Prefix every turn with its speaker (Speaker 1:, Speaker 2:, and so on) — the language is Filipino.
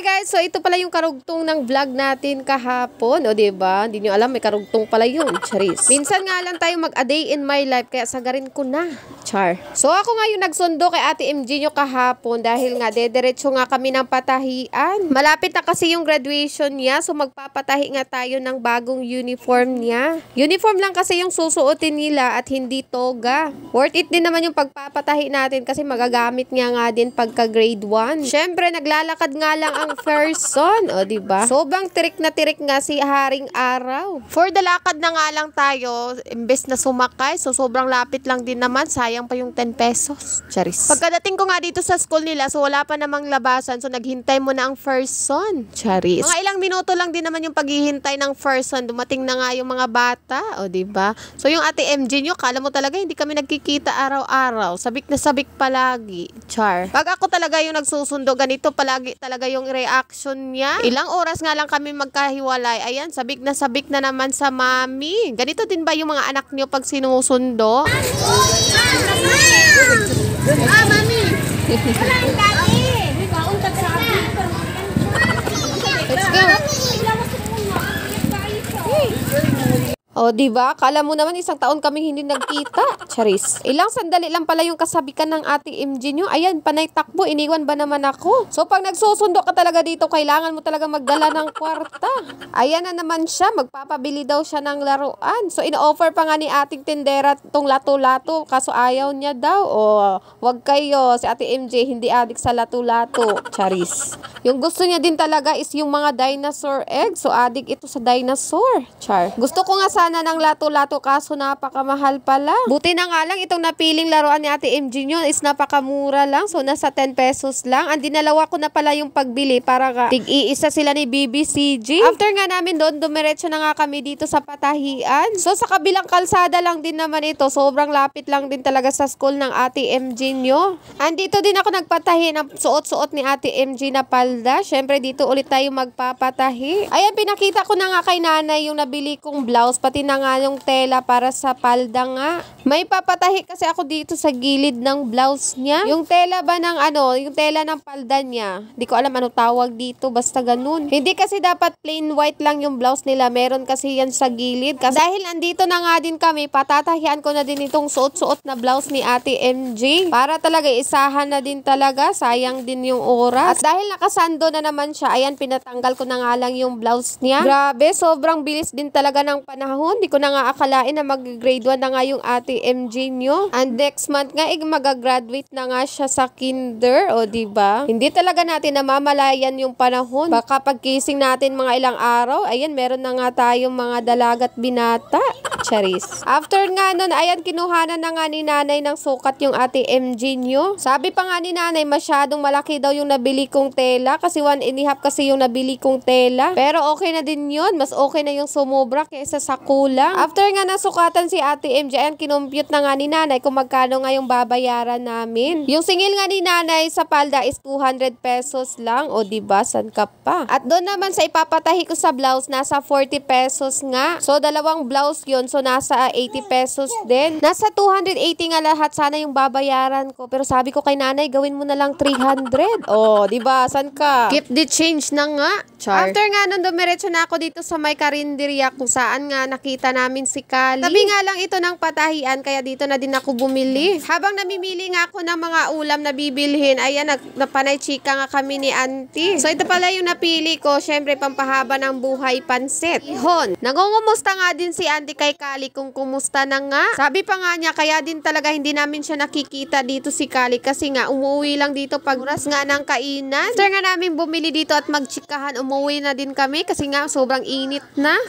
Speaker 1: Okay guys, so ito pala yung karugtong ng vlog natin kahapon. O diba? Hindi nyo alam, may karugtong pala yun. Charis. Minsan nga lang tayo mag-a day in my life, kaya sagarin ko na. Char. So ako nga yung nagsundo kay Ate MG nyo kahapon dahil nga dederecho nga kami ng patahian. Malapit na kasi yung graduation niya, so magpapatahi nga tayo ng bagong uniform niya. Uniform lang kasi yung susuotin nila at hindi toga. Worth it din naman yung pagpapatahi natin kasi magagamit niya nga din pagka grade 1. Siyempre, naglalakad nga lang ang isang person, o ba? Sobrang trick na trick nga si Haring Araw. For the lakad na nga lang tayo, imbes na sumakay, so sobrang lapit lang din naman, sayang pa yung 10 pesos. Charis. Pagkadating ko nga dito sa school nila, so wala pa namang labasan, so naghintay mo na ang first son. Charis. Mga ilang minuto lang din naman yung paghihintay ng first son, dumating na nga yung mga bata, o ba? So yung ate MJ nyo, kala mo talaga hindi kami nagkikita araw-araw. Sabik na sabik palagi. Char. Pag ako talaga yung nagsusundo, ganito palagi talaga yung reaction niya. Ilang oras nga lang kami magkahiwalay. Ayan, sabik na sabik na naman sa mami. Ganito din ba yung mga anak niyo pag sinusundo? Ah, mami! Wala yung Let's go! O, di ba? Kala mo naman isang taon kaming hindi nagkita. Charis. Ilang sandali lang pala yung kasabikan ng ating MG nyo. Ayan, panay takbo. Iniwan ba naman ako? So, pag nagsusundo ka talaga dito, kailangan mo talaga magdala ng kwarta. Ayan na naman siya. Magpapabili daw siya ng laruan. So, in-offer pa nga ni ating tindera tong lato-lato. Kaso ayaw niya daw. O, wag kayo. Si ate MJ, hindi adik sa lato-lato. Charis. Yung gusto niya din talaga is yung mga dinosaur egg. So, adik ito sa dinosaur. Char. Gusto ko nga sana na ng lato-lato kaso napakamahal pala. Buti na nga lang itong napiling laruan ni Ate MG nyo is napakamura lang. So nasa 10 pesos lang. Ang dinalawa ko na pala yung pagbili para ka tig-iisa sila ni BBCG. After nga namin doon, dumiretso na nga kami dito sa patahian. So sa kabilang kalsada lang din naman ito. Sobrang lapit lang din talaga sa school ng Ate MG nyo. Andito din ako nagpatahi ng suot-suot ni Ate MG na palda. Siyempre dito ulit tayo magpapatahi. Ayan, pinakita ko na nga kay nanay yung nabili kong blouse pati pati na nga yung tela para sa palda nga. May papatahi kasi ako dito sa gilid ng blouse niya. Yung tela ba ng ano, yung tela ng palda niya. Hindi ko alam ano tawag dito, basta ganun. Hindi kasi dapat plain white lang yung blouse nila. Meron kasi yan sa gilid. Kasi dahil andito na nga din kami, patatahian ko na din itong suot-suot na blouse ni Ate MJ. Para talaga isahan na din talaga. Sayang din yung oras. At dahil nakasando na naman siya, ayan pinatanggal ko na nga lang yung blouse niya. Grabe, sobrang bilis din talaga ng panahon no? Hindi ko na nga akalain na mag-grade 1 na nga yung ate MJ nyo. And next month nga, eh, mag-graduate na nga siya sa kinder, o ba? Diba? Hindi talaga natin namamalayan yung panahon. Baka pagkising natin mga ilang araw, ayan, meron na nga tayong mga dalagat binata. Charis. After nga nun, ayan, kinuhanan na nga ni nanay ng sukat yung ate MG nyo. Sabi pa nga ni nanay, masyadong malaki daw yung nabili kong tela kasi one and a kasi yung nabili kong tela. Pero okay na din yun. Mas okay na yung sumobra kaysa sa kulang. After nga nasukatan si ate MG, ayan, kinumpute na nga ni nanay kung magkano nga yung babayaran namin. Yung singil nga ni nanay sa palda is 200 pesos lang. O diba, san ka pa? At doon naman sa ipapatahi ko sa blouse, nasa 40 pesos nga. So, dalawang blouse yon So, nasa 80 ah, pesos din. Nasa 280 nga lahat sana yung babayaran ko. Pero sabi ko kay nanay, gawin mo na lang 300. Oh, di ba? San ka? Keep the change na nga. Char. After nga nun, dumiretso na ako dito sa may karinderya kung saan nga nakita namin si Kali. Sabi nga lang ito ng patahian, kaya dito na din ako bumili. Habang namimili nga ako ng mga ulam na bibilhin, ayan, napanay chika nga kami ni auntie. So, ito pala yung napili ko. syempre pampahaba ng buhay pansit. Hon, Nangungumusta nga din si auntie kay Kali Kali kung kumusta na nga. Sabi pa nga niya, kaya din talaga hindi namin siya nakikita dito si Kali kasi nga umuwi lang dito pag oras nga ng kainan. Sir nga namin bumili dito at magchikahan, umuwi na din kami kasi nga sobrang init na.